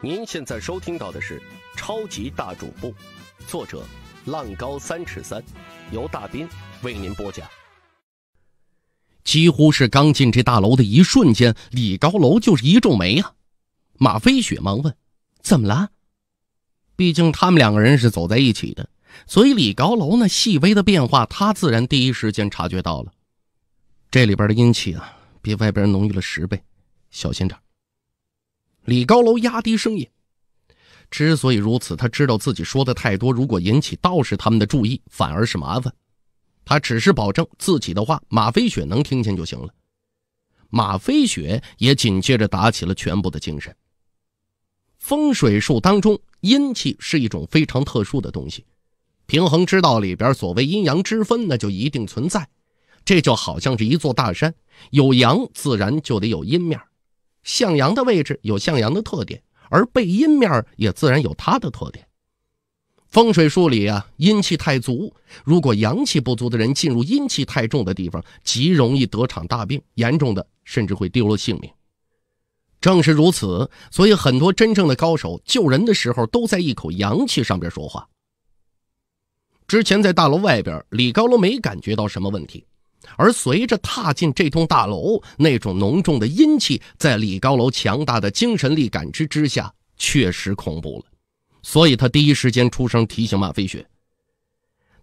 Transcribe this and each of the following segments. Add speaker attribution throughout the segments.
Speaker 1: 您现在收听到的是《超级大主播》，作者浪高三尺三，由大斌为您播讲。几乎是刚进这大楼的一瞬间，李高楼就是一皱眉啊。马飞雪忙问：“怎么了？”毕竟他们两个人是走在一起的，所以李高楼那细微的变化，他自然第一时间察觉到了。这里边的阴气啊，比外边浓郁了十倍，小心点。李高楼压低声音，之所以如此，他知道自己说的太多，如果引起道士他们的注意，反而是麻烦。他只是保证自己的话，马飞雪能听见就行了。马飞雪也紧接着打起了全部的精神。风水术当中，阴气是一种非常特殊的东西，平衡之道里边所谓阴阳之分，那就一定存在。这就好像是一座大山，有阳自然就得有阴面。向阳的位置有向阳的特点，而背阴面也自然有它的特点。风水术里啊，阴气太足，如果阳气不足的人进入阴气太重的地方，极容易得场大病，严重的甚至会丢了性命。正是如此，所以很多真正的高手救人的时候，都在一口阳气上边说话。之前在大楼外边，李高楼没感觉到什么问题。而随着踏进这栋大楼，那种浓重的阴气，在李高楼强大的精神力感知之下，确实恐怖了。所以他第一时间出声提醒马飞雪，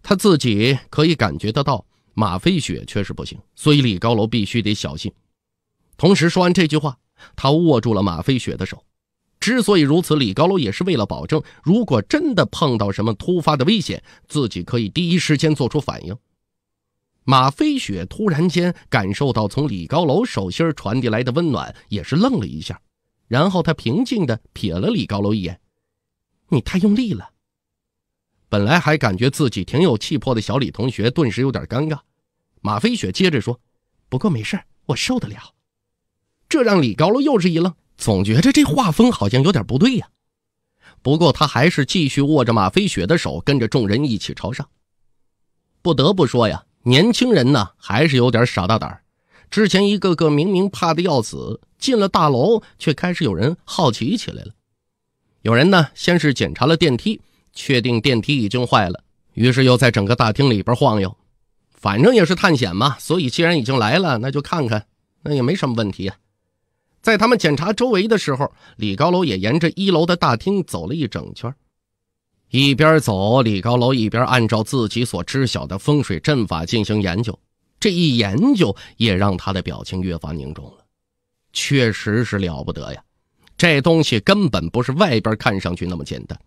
Speaker 1: 他自己可以感觉得到，马飞雪确实不行，所以李高楼必须得小心。同时说完这句话，他握住了马飞雪的手。之所以如此，李高楼也是为了保证，如果真的碰到什么突发的危险，自己可以第一时间做出反应。马飞雪突然间感受到从李高楼手心传递来的温暖，也是愣了一下，然后他平静地瞥了李高楼一眼：“你太用力了。”本来还感觉自己挺有气魄的小李同学顿时有点尴尬。马飞雪接着说：“不过没事我受得了。”这让李高楼又是一愣，总觉着这画风好像有点不对呀。不过他还是继续握着马飞雪的手，跟着众人一起朝上。不得不说呀。年轻人呢，还是有点傻大胆之前一个个明明怕的要死，进了大楼却开始有人好奇起来了。有人呢，先是检查了电梯，确定电梯已经坏了，于是又在整个大厅里边晃悠。反正也是探险嘛，所以既然已经来了，那就看看，那也没什么问题啊。在他们检查周围的时候，李高楼也沿着一楼的大厅走了一整圈。一边走，李高楼一边按照自己所知晓的风水阵法进行研究。这一研究也让他的表情越发凝重了。确实是了不得呀，这东西根本不是外边看上去那么简单。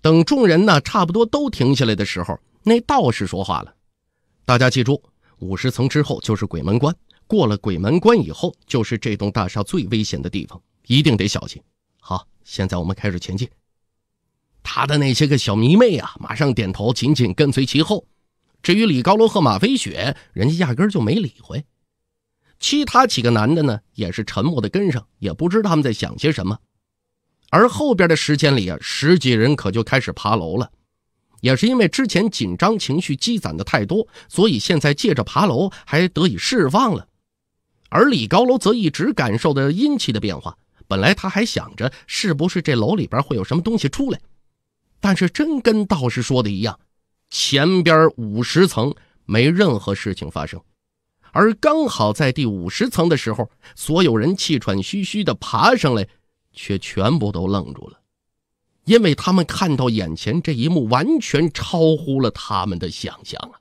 Speaker 1: 等众人呢差不多都停下来的时候，那道士说话了：“大家记住，五十层之后就是鬼门关，过了鬼门关以后就是这栋大厦最危险的地方，一定得小心。”好，现在我们开始前进。他的那些个小迷妹啊，马上点头，紧紧跟随其后。至于李高楼和马飞雪，人家压根就没理会。其他几个男的呢，也是沉默的跟上，也不知他们在想些什么。而后边的时间里啊，十几人可就开始爬楼了。也是因为之前紧张情绪积攒的太多，所以现在借着爬楼还得以释放了。而李高楼则一直感受着阴气的变化。本来他还想着，是不是这楼里边会有什么东西出来。但是真跟道士说的一样，前边五十层没任何事情发生，而刚好在第五十层的时候，所有人气喘吁吁地爬上来，却全部都愣住了，因为他们看到眼前这一幕完全超乎了他们的想象啊！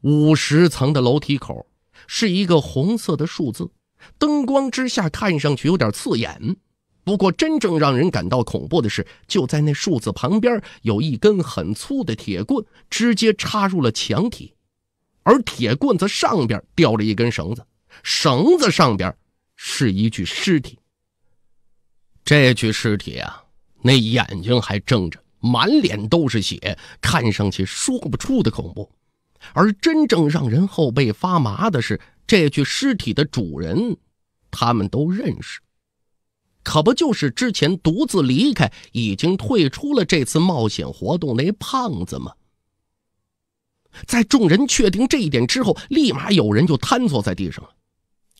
Speaker 1: 五十层的楼梯口是一个红色的数字，灯光之下看上去有点刺眼。不过，真正让人感到恐怖的是，就在那树子旁边有一根很粗的铁棍，直接插入了墙体，而铁棍子上边吊着一根绳子，绳子上边是一具尸体。这具尸体啊，那眼睛还睁着，满脸都是血，看上去说不出的恐怖。而真正让人后背发麻的是，这具尸体的主人，他们都认识。可不就是之前独自离开、已经退出了这次冒险活动那胖子吗？在众人确定这一点之后，立马有人就瘫坐在地上了。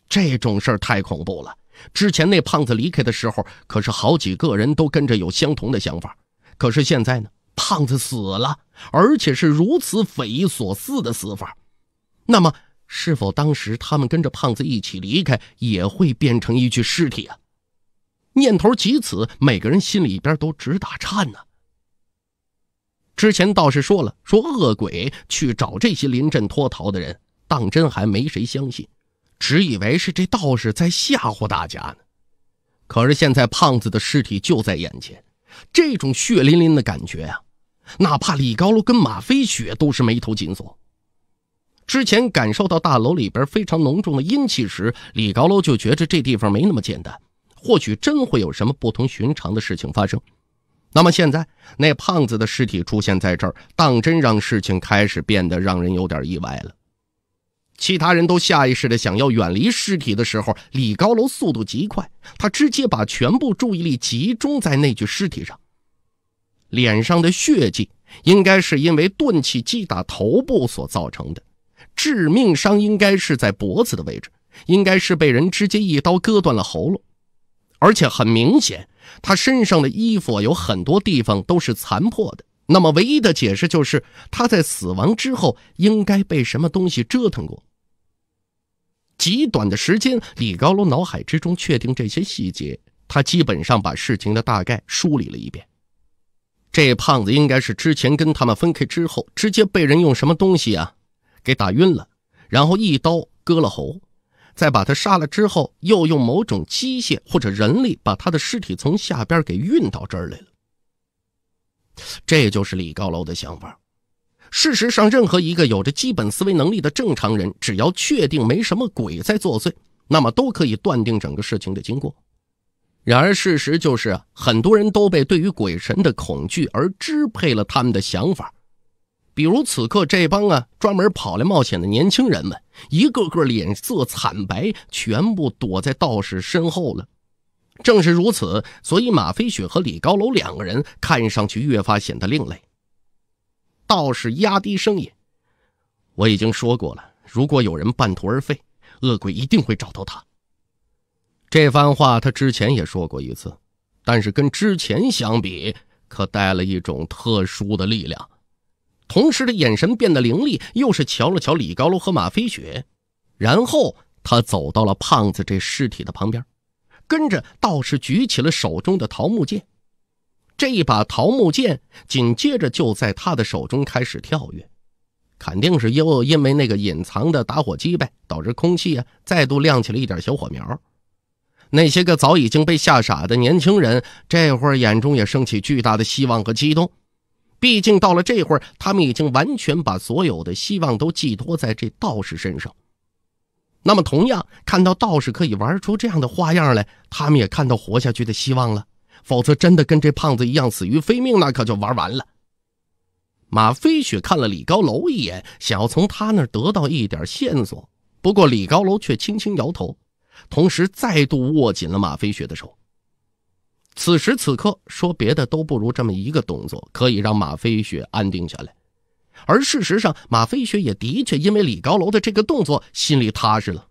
Speaker 1: 这种事儿太恐怖了！之前那胖子离开的时候，可是好几个人都跟着有相同的想法。可是现在呢？胖子死了，而且是如此匪夷所思的死法。那么，是否当时他们跟着胖子一起离开，也会变成一具尸体啊？念头即此，每个人心里边都直打颤呢。之前道士说了，说恶鬼去找这些临阵脱逃的人，当真还没谁相信，只以为是这道士在吓唬大家呢。可是现在胖子的尸体就在眼前，这种血淋淋的感觉啊，哪怕李高楼跟马飞雪都是眉头紧锁。之前感受到大楼里边非常浓重的阴气时，李高楼就觉着这地方没那么简单。或许真会有什么不同寻常的事情发生。那么现在，那胖子的尸体出现在这儿，当真让事情开始变得让人有点意外了。其他人都下意识地想要远离尸体的时候，李高楼速度极快，他直接把全部注意力集中在那具尸体上。脸上的血迹应该是因为钝器击打头部所造成的，致命伤应该是在脖子的位置，应该是被人直接一刀割断了喉咙。而且很明显，他身上的衣服有很多地方都是残破的。那么唯一的解释就是，他在死亡之后应该被什么东西折腾过。极短的时间，李高楼脑海之中确定这些细节，他基本上把事情的大概梳理了一遍。这胖子应该是之前跟他们分开之后，直接被人用什么东西啊，给打晕了，然后一刀割了喉。在把他杀了之后，又用某种机械或者人力把他的尸体从下边给运到这儿来了。这就是李高楼的想法。事实上，任何一个有着基本思维能力的正常人，只要确定没什么鬼在作祟，那么都可以断定整个事情的经过。然而，事实就是，很多人都被对于鬼神的恐惧而支配了他们的想法。比如此刻，这帮啊专门跑来冒险的年轻人们，一个个脸色惨白，全部躲在道士身后了。正是如此，所以马飞雪和李高楼两个人看上去越发显得另类。道士压低声音：“我已经说过了，如果有人半途而废，恶鬼一定会找到他。”这番话他之前也说过一次，但是跟之前相比，可带了一种特殊的力量。同时的眼神变得凌厉，又是瞧了瞧李高楼和马飞雪，然后他走到了胖子这尸体的旁边，跟着道士举起了手中的桃木剑，这一把桃木剑紧接着就在他的手中开始跳跃，肯定是又因为那个隐藏的打火机呗，导致空气啊再度亮起了一点小火苗，那些个早已经被吓傻的年轻人这会儿眼中也升起巨大的希望和激动。毕竟到了这会儿，他们已经完全把所有的希望都寄托在这道士身上。那么，同样看到道士可以玩出这样的花样来，他们也看到活下去的希望了。否则，真的跟这胖子一样死于非命，那可就玩完了。马飞雪看了李高楼一眼，想要从他那儿得到一点线索。不过，李高楼却轻轻摇头，同时再度握紧了马飞雪的手。此时此刻，说别的都不如这么一个动作可以让马飞雪安定下来。而事实上，马飞雪也的确因为李高楼的这个动作心里踏实了。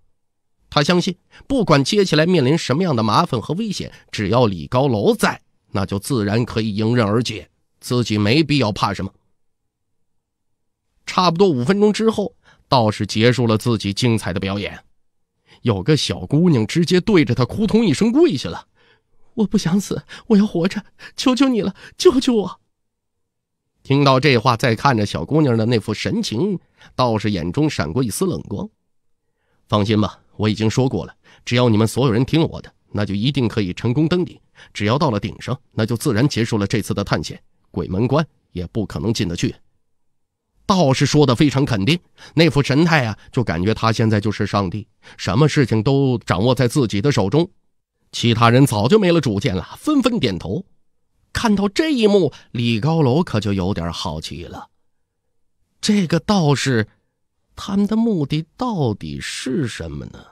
Speaker 1: 他相信，不管接下来面临什么样的麻烦和危险，只要李高楼在，那就自然可以迎刃而解，自己没必要怕什么。差不多五分钟之后，道士结束了自己精彩的表演，有个小姑娘直接对着他扑通一声跪下了。我不想死，我要活着！求求你了，救救我！听到这话，再看着小姑娘的那副神情，道士眼中闪过一丝冷光。放心吧，我已经说过了，只要你们所有人听我的，那就一定可以成功登顶。只要到了顶上，那就自然结束了这次的探险，鬼门关也不可能进得去。道士说的非常肯定，那副神态啊，就感觉他现在就是上帝，什么事情都掌握在自己的手中。其他人早就没了主见了，纷纷点头。看到这一幕，李高楼可就有点好奇了：这个道士，他们的目的到底是什么呢？